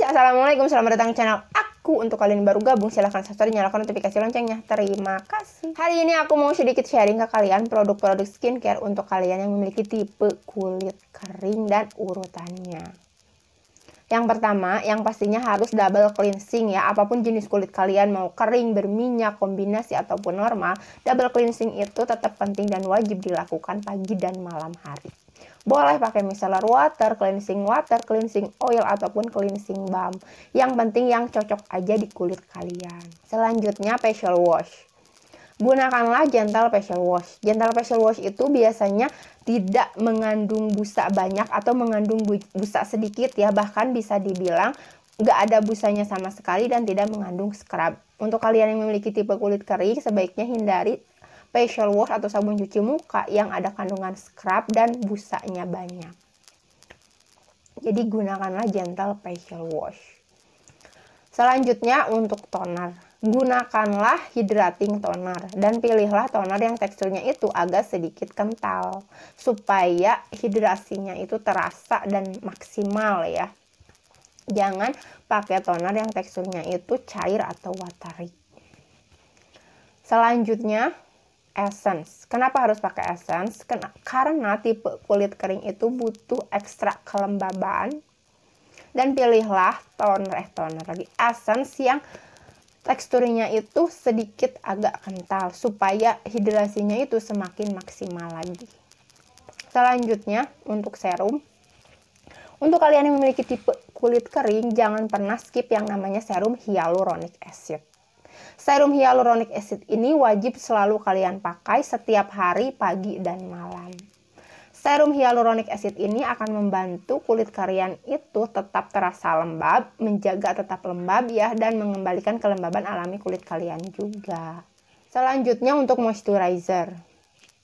guys, Assalamualaikum, selamat datang channel aku Untuk kalian yang baru gabung, silahkan subscribe, nyalakan notifikasi loncengnya Terima kasih Hari ini aku mau sedikit sharing ke kalian produk-produk skincare Untuk kalian yang memiliki tipe kulit kering dan urutannya yang pertama, yang pastinya harus double cleansing ya. Apapun jenis kulit kalian mau kering, berminyak, kombinasi ataupun normal, double cleansing itu tetap penting dan wajib dilakukan pagi dan malam hari. Boleh pakai micellar water, cleansing water, cleansing oil, ataupun cleansing balm. Yang penting yang cocok aja di kulit kalian. Selanjutnya facial wash gunakanlah gentle facial wash. Gentle facial wash itu biasanya tidak mengandung busa banyak atau mengandung busa sedikit ya, bahkan bisa dibilang nggak ada busanya sama sekali dan tidak mengandung scrub. Untuk kalian yang memiliki tipe kulit kering, sebaiknya hindari facial wash atau sabun cuci muka yang ada kandungan scrub dan busanya banyak. Jadi gunakanlah gentle facial wash. Selanjutnya untuk toner. Gunakanlah hydrating toner dan pilihlah toner yang teksturnya itu agak sedikit kental supaya hidrasinya itu terasa dan maksimal ya. Jangan pakai toner yang teksturnya itu cair atau watery. Selanjutnya, essence. Kenapa harus pakai essence? Karena tipe kulit kering itu butuh ekstrak kelembaban. Dan pilihlah toner, eh toner lagi, essence yang teksturnya itu sedikit agak kental supaya hidrasinya itu semakin maksimal lagi. Selanjutnya untuk serum. Untuk kalian yang memiliki tipe kulit kering, jangan pernah skip yang namanya serum hyaluronic acid Serum hyaluronic acid ini wajib selalu kalian pakai setiap hari, pagi, dan malam. Serum hyaluronic acid ini akan membantu kulit kalian itu tetap terasa lembab, menjaga tetap lembab ya, dan mengembalikan kelembaban alami kulit kalian juga. Selanjutnya untuk moisturizer.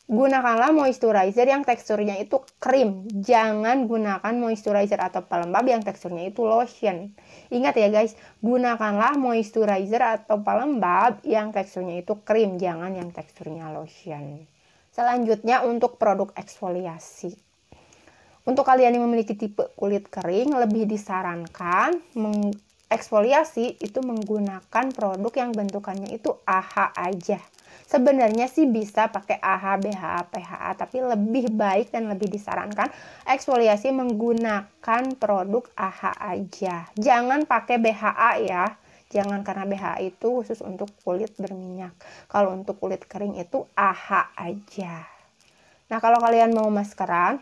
Gunakanlah moisturizer yang teksturnya itu krim. Jangan gunakan moisturizer atau pelembab yang teksturnya itu lotion. Ingat ya guys, gunakanlah moisturizer atau pelembab yang teksturnya itu krim, jangan yang teksturnya lotion. Selanjutnya untuk produk eksfoliasi. Untuk kalian yang memiliki tipe kulit kering, lebih disarankan eksfoliasi itu menggunakan produk yang bentukannya itu AHA aja Sebenarnya sih bisa pakai AHA, BHA, PHA, tapi lebih baik dan lebih disarankan eksfoliasi menggunakan produk AHA aja. Jangan pakai BHA ya. Jangan karena BHA itu khusus untuk kulit berminyak. Kalau untuk kulit kering itu AHA aja. Nah, kalau kalian mau maskeran,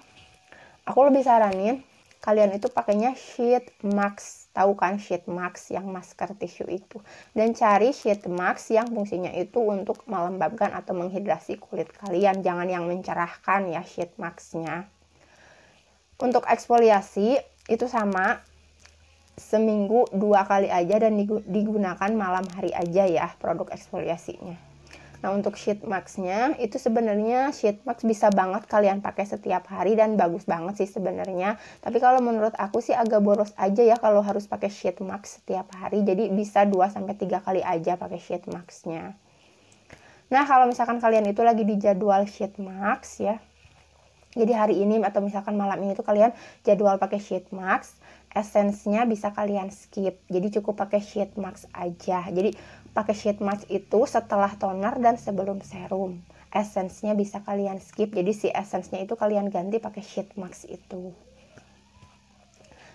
aku lebih saranin kalian itu pakainya sheet mask Tahu kan sheet mask yang masker tisu itu. Dan cari sheet mask yang fungsinya itu untuk melembabkan atau menghidrasi kulit kalian. Jangan yang mencerahkan ya sheet masknya. Untuk eksfoliasi itu sama seminggu dua kali aja dan digunakan malam hari aja ya produk eksfoliasinya. Nah, untuk sheet maxnya itu sebenarnya sheet mask bisa banget kalian pakai setiap hari dan bagus banget sih sebenarnya. Tapi kalau menurut aku sih agak boros aja ya kalau harus pakai sheet mask setiap hari. Jadi bisa 2 sampai 3 kali aja pakai sheet maxnya Nah, kalau misalkan kalian itu lagi di jadwal sheet mask ya, jadi hari ini atau misalkan malam ini tuh kalian jadwal pakai sheet essence nya bisa kalian skip. Jadi cukup pakai sheet mask aja. Jadi pakai sheet mask itu setelah toner dan sebelum serum. essence nya bisa kalian skip. Jadi si essence nya itu kalian ganti pakai sheet mask itu.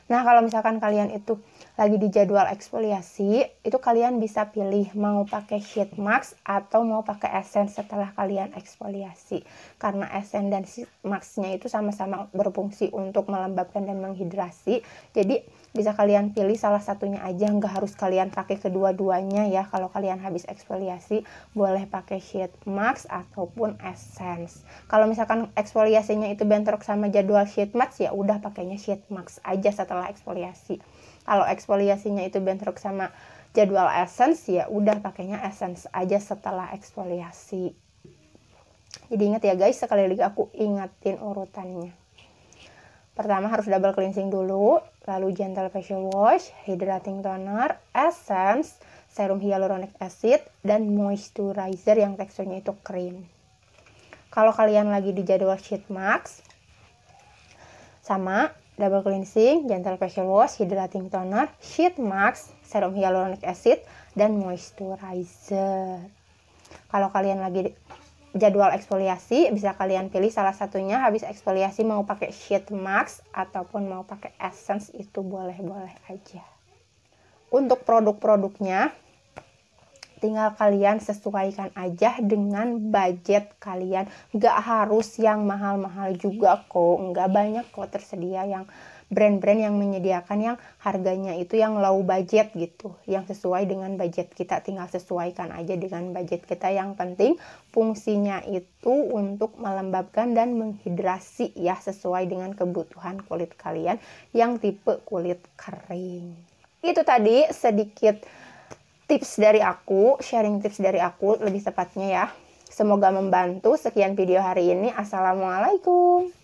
Nah, kalau misalkan kalian itu lagi di jadwal eksfoliasi, itu kalian bisa pilih mau pakai sheet mask atau mau pakai essence setelah kalian eksfoliasi. Karena essence dan sheet masknya itu sama-sama berfungsi untuk melembabkan dan menghidrasi. Jadi, bisa kalian pilih salah satunya aja nggak harus kalian pakai kedua-duanya ya kalau kalian habis eksfoliasi boleh pakai sheet mask ataupun essence kalau misalkan eksfoliasinya itu bentrok sama jadwal sheet mask ya udah pakainya sheet mask aja setelah eksfoliasi kalau eksfoliasinya itu bentrok sama jadwal essence ya udah pakainya essence aja setelah eksfoliasi jadi ingat ya guys sekali lagi aku ingetin urutannya pertama harus double cleansing dulu lalu gentle facial wash, hydrating toner, essence, serum hyaluronic acid, dan moisturizer yang teksturnya itu krim. Kalau kalian lagi di jadwal sheet mask, sama double cleansing, gentle facial wash, hydrating toner, sheet mask, serum hyaluronic acid, dan moisturizer. Kalau kalian lagi jadwal eksfoliasi bisa kalian pilih salah satunya habis eksfoliasi mau pakai sheet mask ataupun mau pakai essence itu boleh-boleh aja untuk produk-produknya tinggal kalian sesuaikan aja dengan budget kalian gak harus yang mahal-mahal juga kok gak banyak kok tersedia yang brand-brand yang menyediakan yang harganya itu yang low budget gitu yang sesuai dengan budget kita tinggal sesuaikan aja dengan budget kita yang penting fungsinya itu untuk melembabkan dan menghidrasi ya sesuai dengan kebutuhan kulit kalian yang tipe kulit kering itu tadi sedikit tips dari aku, sharing tips dari aku lebih tepatnya ya. Semoga membantu. Sekian video hari ini. Assalamualaikum.